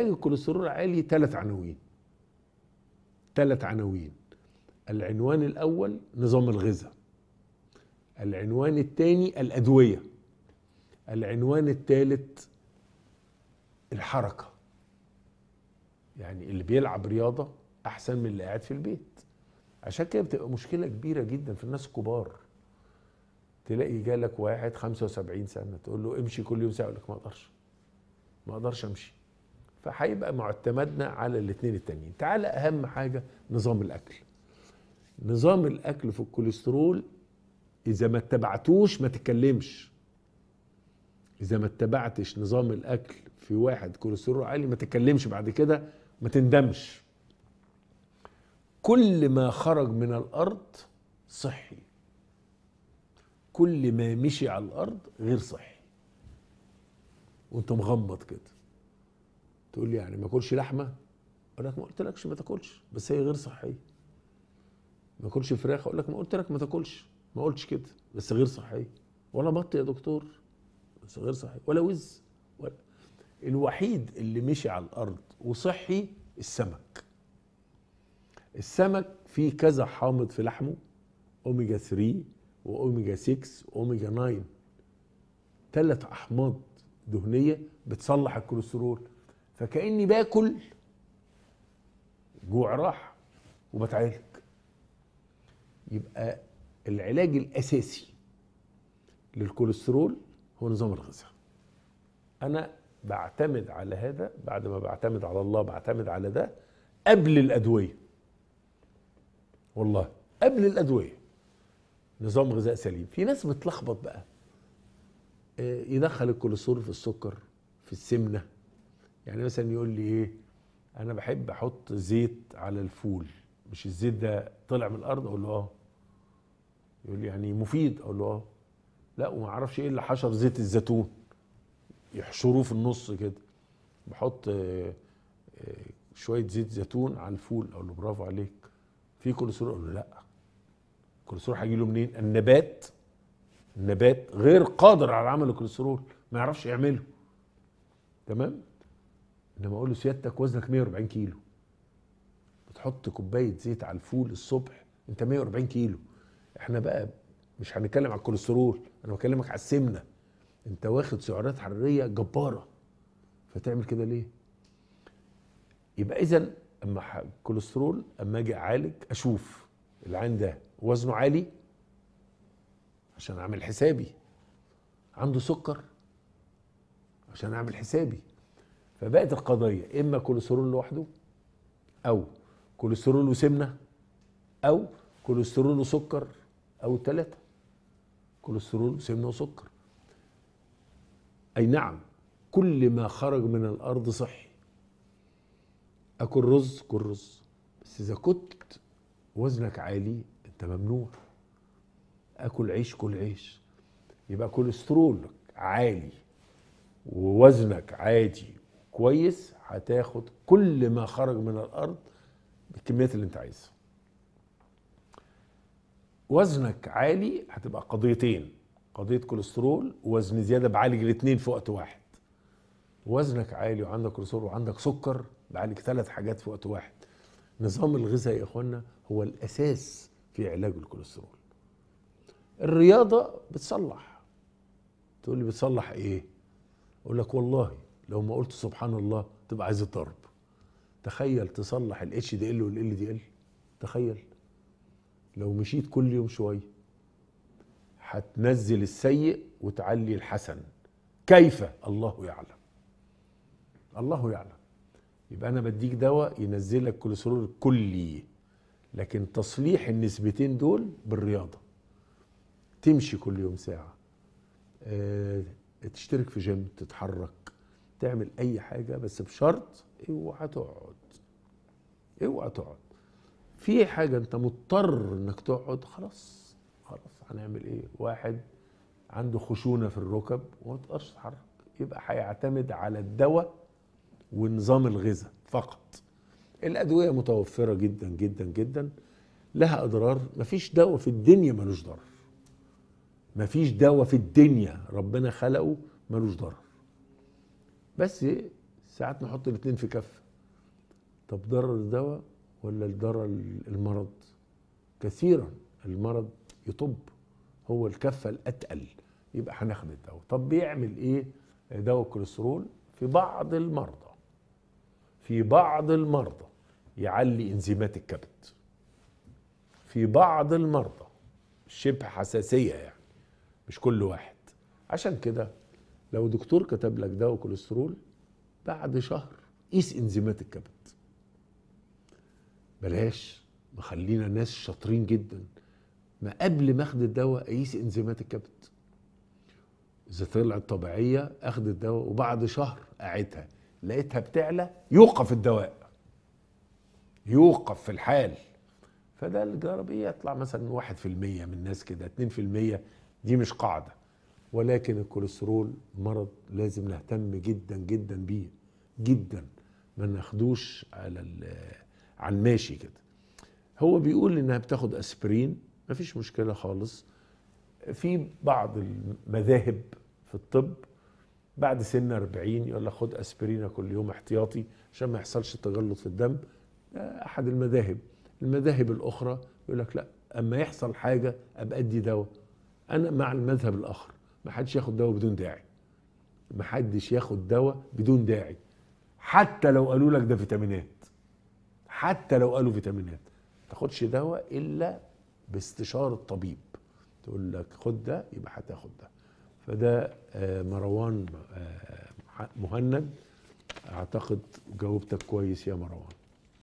الكوليسترول عالي ثلاث عناوين ثلاث عناوين العنوان الأول نظام الغذاء العنوان الثاني الأدوية العنوان الثالث الحركة يعني اللي بيلعب رياضة أحسن من اللي قاعد في البيت عشان كده بتبقى مشكلة كبيرة جدا في الناس الكبار تلاقي جالك واحد 75 سنة تقول له امشي كل يوم ساعة يقول لك ما أقدرش ما أقدرش أمشي فهيبقى معتمدنا على الاثنين التانيين تعال اهم حاجه نظام الاكل نظام الاكل في الكوليسترول اذا ما اتبعتوش ما تتكلمش اذا ما اتبعتش نظام الاكل في واحد كوليسترول عالي ما تتكلمش بعد كده ما تندمش كل ما خرج من الارض صحي كل ما مشي على الارض غير صحي وانت مغمض كده تقول لي يعني ما اكلش لحمه اقول لك ما قلتلكش ما تاكلش بس هي غير صحيه ما اكلش فراخ اقول لك ما قلتلك ما تاكلش ما قلتش كده بس غير صحيه ولا بط يا دكتور بس غير صحيه ولا وز ولا الوحيد اللي مشي على الارض وصحي السمك السمك فيه كذا حامض في لحمه اوميجا 3 واوميجا 6 واوميجا 9 ثلاث احماض دهنيه بتصلح الكوليسترول فكاني باكل جوع راح وبتعالج يبقى العلاج الاساسي للكوليسترول هو نظام الغذاء انا بعتمد على هذا بعد ما بعتمد على الله بعتمد على ده قبل الادويه والله قبل الادويه نظام غذاء سليم في ناس بتلخبط بقى آه، يدخل الكوليسترول في السكر في السمنه يعني مثلا يقول لي ايه انا بحب احط زيت على الفول مش الزيت ده طلع من الارض اقول له اه يقول لي يعني مفيد اقول له اه لا وما اعرفش ايه اللي حشر زيت الزيتون يحشروه في النص كده بحط آه، آه، شويه زيت زيتون على الفول اقول له برافو عليك في كوليسترول اقول له لا الكوليسترول هيجي له منين النبات النبات غير قادر على عمل الكوليسترول ما يعرفش يعمله تمام انما اقول له سيادتك وزنك 140 كيلو بتحط كوبايه زيت على الفول الصبح انت 140 كيلو احنا بقى مش هنتكلم على الكوليسترول انا بكلمك على السمنه انت واخد سعرات حراريه جباره فتعمل كده ليه يبقى اذا اما الكوليسترول اما اجي اعالج اشوف العين ده وزنه عالي عشان اعمل حسابي عنده سكر عشان اعمل حسابي فبقت القضية إما كوليسترول لوحده أو كوليسترول وسمنة أو كوليسترول وسكر أو الثلاثة كوليسترول وسمنة وسكر أي نعم كل ما خرج من الأرض صحي أكل رز كل رز بس إذا كنت وزنك عالي أنت ممنوع أكل عيش كل عيش يبقى كوليسترولك عالي ووزنك عادي كويس هتاخد كل ما خرج من الارض بالكميات اللي انت عايزها وزنك عالي هتبقى قضيتين قضيه كوليسترول ووزن زياده بعالج الاثنين في وقت واحد وزنك عالي وعندك كوليسترول وعندك سكر بعالج ثلاث حاجات في وقت واحد نظام الغذاء يا اخوانا هو الاساس في علاج الكوليسترول الرياضه بتصلح تقول لي بتصلح ايه اقول لك والله لو ما قلت سبحان الله تبقى عايز الضرب تخيل تصلح الاتش دي ال والال دي ال تخيل لو مشيت كل يوم شويه هتنزل السيء وتعلي الحسن كيف الله يعلم الله يعلم يبقى انا بديك دواء ينزل لك كوليسترول كلي لكن تصليح النسبتين دول بالرياضه تمشي كل يوم ساعه أه تشترك في جيم تتحرك تعمل اي حاجه بس بشرط اوعى تقعد اوعى تقعد في حاجه انت مضطر انك تقعد خلاص خلاص هنعمل ايه واحد عنده خشونه في الركب وما تقدرش تتحرك يبقى هيعتمد على الدواء ونظام الغذاء فقط الادويه متوفره جدا جدا جدا لها اضرار مفيش دواء في الدنيا ملوش ضرر مفيش دواء في الدنيا ربنا خلقه ملوش ضرر بس ساعات نحط الاثنين في كف طب ضرر الدواء ولا ضرر المرض كثيرا المرض يطب هو الكفه الاتقل يبقى هناخد الدواء طب بيعمل ايه دواء الكوليسترول في بعض المرضى في بعض المرضى يعلي انزيمات الكبد في بعض المرضى شبه حساسيه يعني مش كل واحد عشان كده لو دكتور كتب لك دواء كوليسترول بعد شهر قيس انزيمات الكبد بلاش مخلينا ناس شاطرين جدا ما قبل ما اخد الدواء اقيس انزيمات الكبد اذا طلعت طبيعيه اخد الدواء وبعد شهر اعيدها لقيتها بتعلى يوقف الدواء يوقف في الحال فده الجرب يطلع مثلا 1% من الناس كده 2% دي مش قاعده ولكن الكوليسترول مرض لازم نهتم جدا جدا بيه جدا ما ناخدوش على على الماشي كده هو بيقول انها بتاخد اسبرين مفيش مشكله خالص في بعض المذاهب في الطب بعد سن 40 يقول لك خد اسبرين كل يوم احتياطي عشان ما يحصلش تجلط في الدم احد المذاهب المذاهب الاخرى يقول لك لا اما يحصل حاجه ابقى ادي دواء انا مع المذهب الاخر ما حدش ياخد دواء بدون داعي ما حدش ياخد دواء بدون داعي حتى لو قالوا لك ده فيتامينات حتى لو قالوا فيتامينات ما تاخدش دواء الا باستشاره طبيب تقول لك خد ده يبقى هتاخد ده فده آه، مروان آه، مهند اعتقد جاوبتك كويس يا مروان